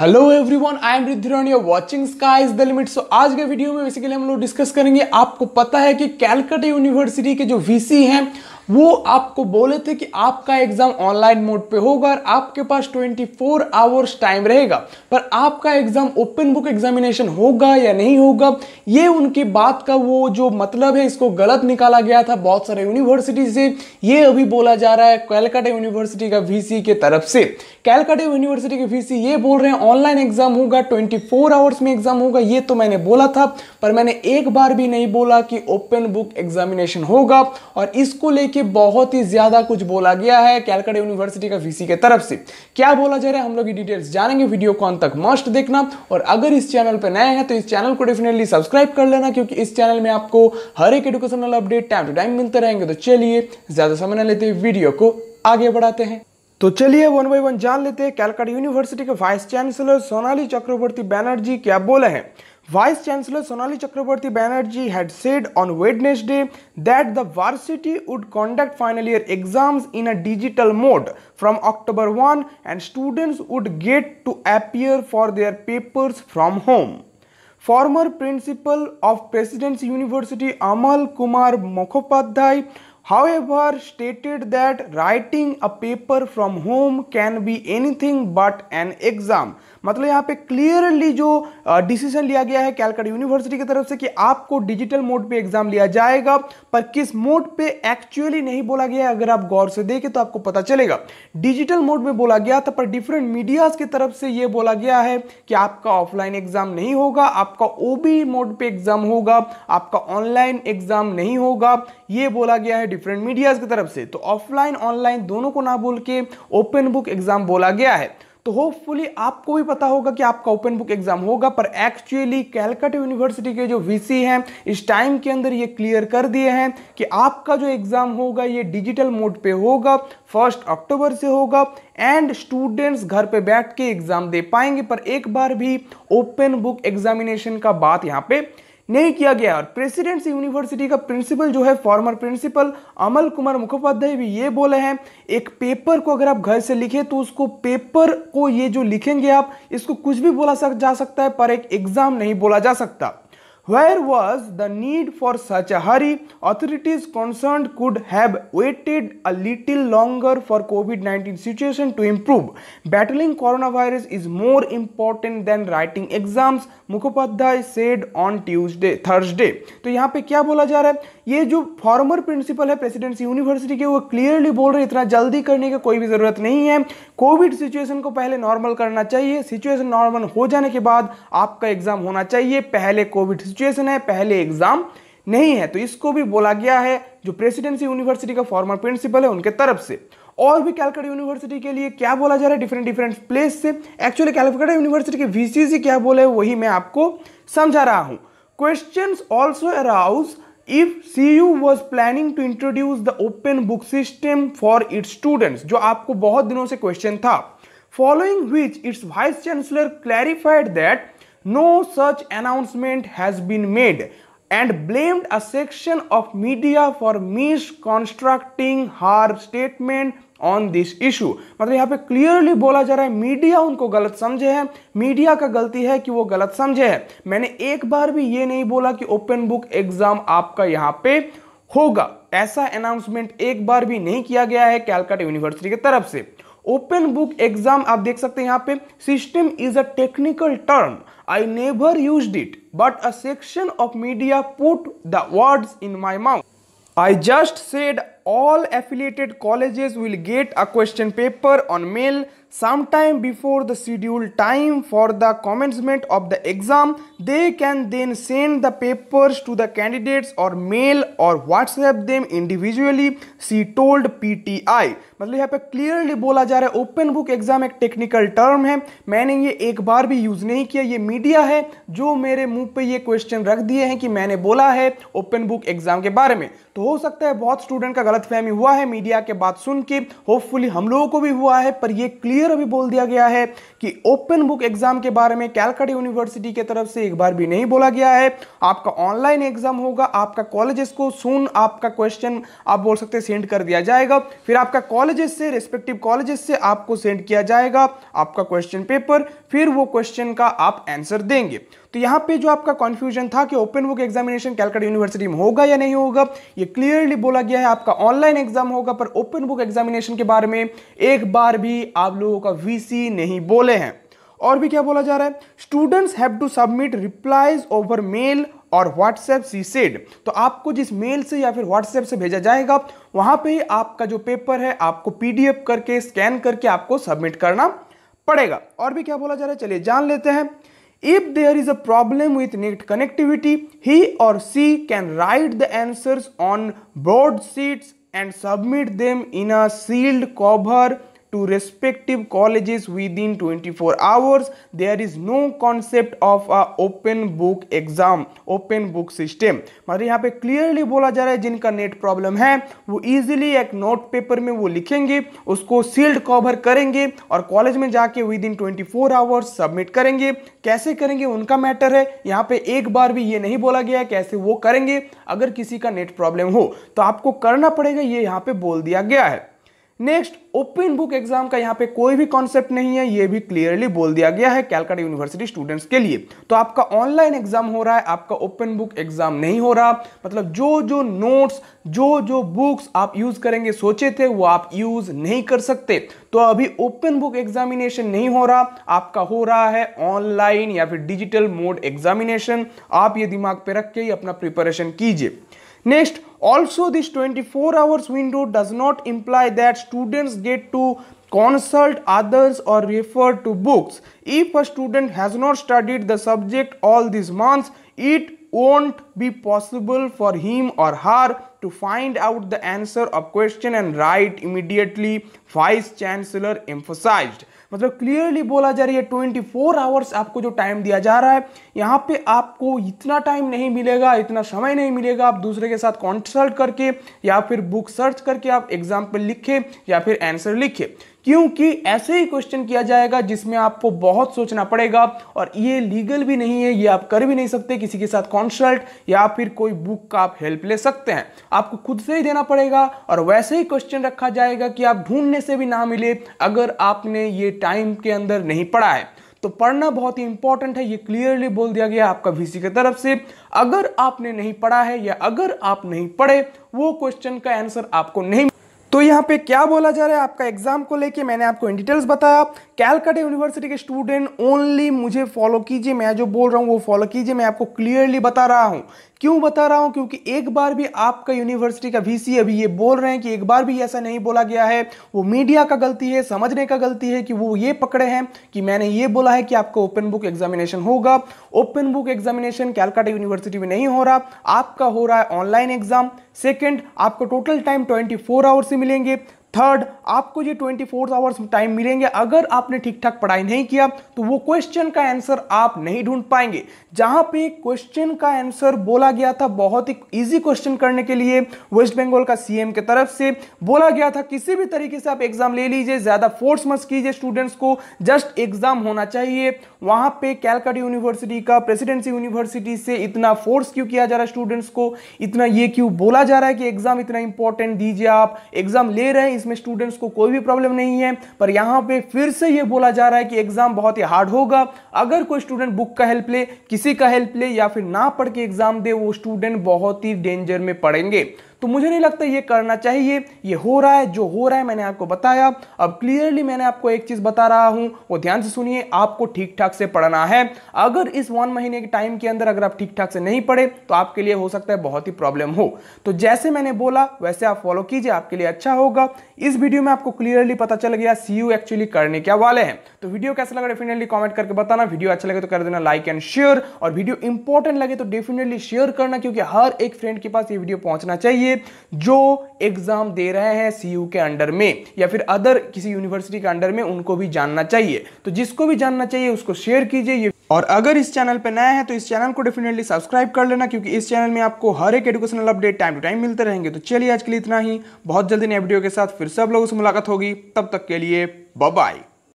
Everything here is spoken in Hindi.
Hello everyone I am Riddhiran you watching Sky is the limit so आज के वीडियो में बेसिकली हम लोग डिस्कस करेंगे आपको पता है कि कैलकटा यूनिवर्सिटी के जो वीसी हैं वो आपको बोले थे कि आपका एग्जाम ऑनलाइन मोड पे होगा और आपके पास 24 फोर आवर्स टाइम रहेगा पर आपका एग्जाम ओपन बुक एग्जामिनेशन होगा या नहीं होगा ये उनकी बात का वो जो मतलब है इसको गलत निकाला गया था बहुत सारे यूनिवर्सिटी से ये अभी बोला जा रहा है कैलकाटा यूनिवर्सिटी का वीसी के तरफ से कैलकाटा यूनिवर्सिटी के वीसी ये बोल रहे हैं ऑनलाइन एग्जाम होगा ट्वेंटी फोर आवर्स में एग्जाम होगा ये तो मैंने बोला था पर मैंने एक बार भी नहीं बोला कि ओपन बुक एग्जामिनेशन होगा और इसको लेकर देखिए बहुत ही ज्यादा कुछ बोला गया है कैलकाटा यूनिवर्सिटी का वीसी के तरफ से क्या बोला जा रहा है हम लोग ये डिटेल्स जानेंगे वीडियो कौन तक मस्ट देखना और अगर इस चैनल पर नए हैं तो इस चैनल को डेफिनेटली सब्सक्राइब कर लेना क्योंकि इस चैनल में आपको हर एक educational update time to time मिलते रहेंगे तो चलिए ज्यादा समय न लेते वीडियो को आगे बढ़ाते हैं तो चलिए वन बाई वन जान लेते हैं कैलकाटा यूनिवर्सिटी के वाइस चांसलर सोनाली चक्रवर्ती बैनर्जी क्या बोले हैं Vice Chancellor Sonali Chakraborty Banerjee had said on Wednesday that the varsity would conduct final year exams in a digital mode from October 1 and students would get to appear for their papers from home. Former principal of Presidency University Amal Kumar Mukhopadhyay however stated that writing a paper from home can be anything but an exam मतलब यहाँ पे क्लियरली जो डिसीजन लिया गया है कैलकाटा यूनिवर्सिटी की तरफ से कि आपको डिजिटल मोड पे एग्जाम लिया जाएगा पर किस मोड पे एक्चुअली नहीं बोला गया अगर आप गौर से देखें तो आपको पता चलेगा डिजिटल मोड में बोला गया था पर डिफरेंट मीडियाज की तरफ से ये बोला गया है कि आपका ऑफलाइन एग्जाम नहीं होगा आपका ओबी मोड पे एग्जाम होगा आपका ऑनलाइन एग्जाम नहीं होगा ये बोला गया है डिफरेंट मीडियाज की तरफ से तो ऑफलाइन ऑनलाइन दोनों को ना बोल के ओपन बुक एग्जाम बोला गया है तो होपफुली आपको भी पता होगा कि आपका ओपन बुक एग्जाम होगा पर एक्चुअली कैलकट यूनिवर्सिटी के जो वीसी हैं इस टाइम के अंदर ये क्लियर कर दिए हैं कि आपका जो एग्ज़ाम होगा ये डिजिटल मोड पे होगा फर्स्ट अक्टूबर से होगा एंड स्टूडेंट्स घर पे बैठ के एग्ज़ाम दे पाएंगे पर एक बार भी ओपन बुक एग्जामिनेशन का बात यहाँ पे नहीं किया गया और प्रेसिडेंट्स यूनिवर्सिटी का प्रिंसिपल जो है फॉर्मर प्रिंसिपल अमल कुमार मुखोपाध्याय भी ये बोले हैं एक पेपर को अगर आप घर से लिखे तो उसको पेपर को ये जो लिखेंगे आप इसको कुछ भी बोला सक, जा सकता है पर एक एग्जाम नहीं बोला जा सकता Where was the need for such a hurry? Authorities concerned could have waited a little longer for COVID-19 situation to improve. Battling coronavirus is more important than writing exams, mukhopadhyay said on Tuesday, Thursday. तो यहाँ पे क्या बोला जा रहा है ये जो फॉर्मर प्रिंसिपल है प्रेसिडेंसी यूनिवर्सिटी के वो क्लियरली बोल रहे इतना जल्दी करने की कोई भी ज़रूरत नहीं है कोविड सिचुएशन को पहले नॉर्मल करना चाहिए सिचुएशन नॉर्मल हो जाने के बाद आपका एग्जाम होना चाहिए पहले कोविड सिचुएशन है पहले एग्जाम नहीं है तो इसको भी बोला गया है जो प्रेसिडेंसी यूनिवर्सिटी का फॉर्मर प्रिंसिपल है उनके तरफ से और भी कैलकाटा यूनिवर्सिटी के लिए क्या बोला जा रहा है डिफरेंट डिफरेंट प्लेस से एक्चुअली कैलकाटा यूनिवर्सिटी के वीसीसी क्या बोले वही मैं आपको समझा रहा हूँ question also arouse if CU was planning to introduce the open book system for its students जो आपको बहुत दिनों से क्वेश्चन था following which its vice chancellor clarified that no such announcement has been made and blamed a section of media for misconstructing her statement on this issue मतलब यहाँ पे क्लियरली बोला जा रहा है मीडिया उनको गलत समझे हैं मीडिया का गलती है कि वो गलत समझे हैं मैंने एक बार भी ये नहीं बोला कि ओपन बुक एग्जाम आपका यहाँ पे होगा ऐसा अनाउंसमेंट एक बार भी नहीं किया गया है कैलकाटा यूनिवर्सिटी की तरफ से ओपन बुक एग्जाम आप देख सकते हैं यहाँ पे system is a technical term I never use it but a section of media put the words in my mouth I just said all affiliated colleges will get a question paper on mail sometime before the scheduled time for the commencement of the exam. They can then send the papers to the candidates or mail or WhatsApp them individually, she told PTI. मतलब यहाँ पे क्लियरली बोला जा रहा है ओपन बुक एग्जाम एक टेक्निकल टर्म है मैंने ये एक बार भी यूज़ नहीं किया ये मीडिया है जो मेरे मुंह पे ये क्वेश्चन रख दिए हैं कि मैंने बोला है ओपन बुक एग्जाम के बारे में तो हो सकता है बहुत स्टूडेंट का गलत गलतफहमी हुआ है मीडिया के बात सुन के होपफुली हम लोगों को भी हुआ है पर यह क्लियर अभी बोल दिया गया है कि ओपन बुक एग्जाम के बारे में कैलकाटा यूनिवर्सिटी के तरफ से एक बार भी नहीं बोला गया है आपका ऑनलाइन एग्जाम होगा आपका कॉलेजेस को सुन आपका क्वेश्चन आप बोल सकते हैं सेंड कर दिया जाएगा फिर आपका कॉलेजेस से रेस्पेक्टिव कॉलेजेस से आपको सेंड किया जाएगा आपका क्वेश्चन पेपर फिर वो क्वेश्चन का आप आंसर देंगे तो यहाँ पे जो आपका कॉन्फ्यूजन था कि open book examination Calcutta university में होगा या नहीं होगा ये क्लियरली बोला गया है आपका ऑनलाइन एग्जाम होगा पर ओपन बुक एग्जामिनेशन के बारे में एक बार भी आप लोगों का वीसी नहीं बोले हैं और भी क्या बोला जा रहा है students have to submit replies over mail और व्हाट्सएप सी सेड तो आपको जिस मेल से या फिर व्हाट्सएप से भेजा जाएगा वहां पे आपका जो पेपर है आपको पीडीएफ करके स्कैन करके आपको सबमिट करना पड़ेगा और भी क्या बोला जा रहा है चलिए जान लेते हैं If there is a problem with net connectivity, he or she can write the answers on board sheets and submit them in a sealed cover to respective colleges within 24 hours. There is no concept of a open book exam, open book system. मगर यहाँ पे clearly बोला जा रहा है जिनका net problem है वो easily एक note paper में वो लिखेंगे उसको sealed cover करेंगे और college में जाके within 24 hours submit करेंगे कैसे करेंगे उनका matter है यहाँ पे एक बार भी ये नहीं बोला गया है कैसे वो करेंगे अगर किसी का net problem हो तो आपको करना पड़ेगा ये यहाँ पे बोल दिया गया है नेक्स्ट ओपन बुक एग्जाम का यहाँ पे कोई भी कॉन्सेप्ट नहीं है ये भी क्लियरली बोल दिया गया है कैलकाटा यूनिवर्सिटी स्टूडेंट्स के लिए तो आपका ऑनलाइन एग्जाम हो रहा है आपका ओपन बुक एग्जाम नहीं हो रहा मतलब जो जो नोट्स जो जो बुक्स आप यूज करेंगे सोचे थे वो आप यूज नहीं कर सकते तो अभी ओपन बुक एग्जामिनेशन नहीं हो रहा आपका हो रहा है ऑनलाइन या फिर डिजिटल मोड एग्जामिनेशन आप ये दिमाग पे रख के ही अपना प्रिपरेशन कीजिए Next, also this 24 hours window does not imply that students get to consult others or refer to books. If a student has not studied the subject all these months, it won't be possible for him or her to find out the answer of question and write immediately vice chancellor emphasized मतलब क्लियरली बोला जा रही है ट्वेंटी फोर आवर्स आपको जो टाइम दिया जा रहा है यहाँ पे आपको इतना टाइम नहीं मिलेगा इतना समय नहीं मिलेगा आप दूसरे के साथ कंसल्ट करके या फिर बुक सर्च करके आप एग्जाम्पल लिखे या फिर आंसर लिखे क्योंकि ऐसे ही क्वेश्चन किया जाएगा जिसमें आपको बहुत सोचना पड़ेगा और ये लीगल भी नहीं है ये आप कर भी नहीं सकते किसी के साथ कॉन्सल्ट या फिर कोई बुक का आप हेल्प ले सकते हैं आपको खुद से ही देना पड़ेगा और वैसे ही क्वेश्चन रखा जाएगा कि आप ढूंढने से भी ना मिले अगर आपने ये टाइम के अंदर नहीं पढ़ा है तो पढ़ना बहुत ही इंपॉर्टेंट है ये क्लियरली बोल दिया गया आपका वीसी की तरफ से अगर आपने नहीं पढ़ा है या अगर आप नहीं पढ़े वो क्वेश्चन का आंसर आपको नहीं तो यहाँ पे क्या बोला जा रहा है आपका एग्जाम को लेके मैंने आपको इन डिटेल्स बताया कैलकाटा यूनिवर्सिटी के स्टूडेंट ओनली मुझे फॉलो कीजिए मैं जो बोल रहा हूँ वो फॉलो कीजिए मैं आपको क्लियरली बता रहा हूँ क्यों बता रहा हूं क्योंकि एक बार भी आपका यूनिवर्सिटी का वीसी अभी ये बोल रहे हैं कि एक बार भी ऐसा नहीं बोला गया है वो मीडिया का गलती है समझने का गलती है कि वो ये पकड़े हैं कि मैंने ये बोला है कि आपका ओपन बुक एग्जामिनेशन होगा open book examination Calcutta university में नहीं हो रहा आपका हो रहा है ऑनलाइन एग्जाम सेकेंड आपको total time twenty four hours ही मिलेंगे थर्ड आपको ये ट्वेंटी फोर आवर्स टाइम मिलेंगे अगर आपने ठीक ठाक पढ़ाई नहीं किया तो वो क्वेश्चन का आंसर आप नहीं ढूंढ पाएंगे जहां पे क्वेश्चन का आंसर बोला गया था बहुत ही इजी क्वेश्चन करने के लिए वेस्ट बंगाल का सीएम के तरफ से बोला गया था किसी भी तरीके से आप एग्जाम ले लीजिए ज्यादा फोर्स मत कीजिए स्टूडेंट्स को जस्ट एग्जाम होना चाहिए वहां पे कैलकाटा यूनिवर्सिटी का प्रेसिडेंसी यूनिवर्सिटी से इतना फोर्स क्यों किया जा रहा है स्टूडेंट्स को इतना ये क्यों बोला जा रहा है कि एग्जाम इतना इंपॉर्टेंट दीजिए आप एग्जाम ले रहे हैं इसमें स्टूडेंट्स को कोई भी प्रॉब्लम नहीं है पर यहाँ पे फिर से ये बोला जा रहा है कि एग्जाम बहुत ही हार्ड होगा अगर कोई स्टूडेंट बुक का हेल्प ले किसी का हेल्प ले या फिर ना पढ़ के एग्जाम दे वो स्टूडेंट बहुत ही डेंजर में पढ़ेंगे तो मुझे नहीं लगता ये करना चाहिए ये हो रहा है जो हो रहा है मैंने आपको बताया अब क्लियरली मैंने आपको एक चीज़ बता रहा हूं वो ध्यान से सुनिए आपको ठीक ठाक से पढ़ना है अगर इस वन महीने के टाइम के अंदर अगर आप ठीक ठाक से नहीं पढ़े तो आपके लिए हो सकता है बहुत ही प्रॉब्लम हो तो जैसे मैंने बोला वैसे आप फॉलो कीजिए आपके लिए अच्छा होगा इस वीडियो में आपको क्लियरली पता चल गया सी एक्चुअली करने क्या वाले हैं तो वीडियो कैसा लगा डेफिनेटली कॉमेंट करके बताना वीडियो अच्छा लगे तो कर देना लाइक एंड शेयर और वीडियो इंपॉर्टेंट लगे तो डेफिनेटली शेयर करना क्योंकि हर एक फ्रेंड के पास ये वीडियो पहुंचना चाहिए चाहिए जो एग्ज़ाम दे रहे हैं सी के अंडर में या फिर अदर किसी यूनिवर्सिटी के अंडर में उनको भी जानना चाहिए तो जिसको भी जानना चाहिए उसको शेयर कीजिए और अगर इस चैनल पर नया है तो इस चैनल को डेफिनेटली सब्सक्राइब कर लेना क्योंकि इस चैनल में आपको हर एक educational update time to time मिलते रहेंगे तो चलिए आज के लिए इतना ही बहुत जल्दी नए वीडियो के साथ फिर सब लोगों से मुलाकात होगी तब तक के लिए बाय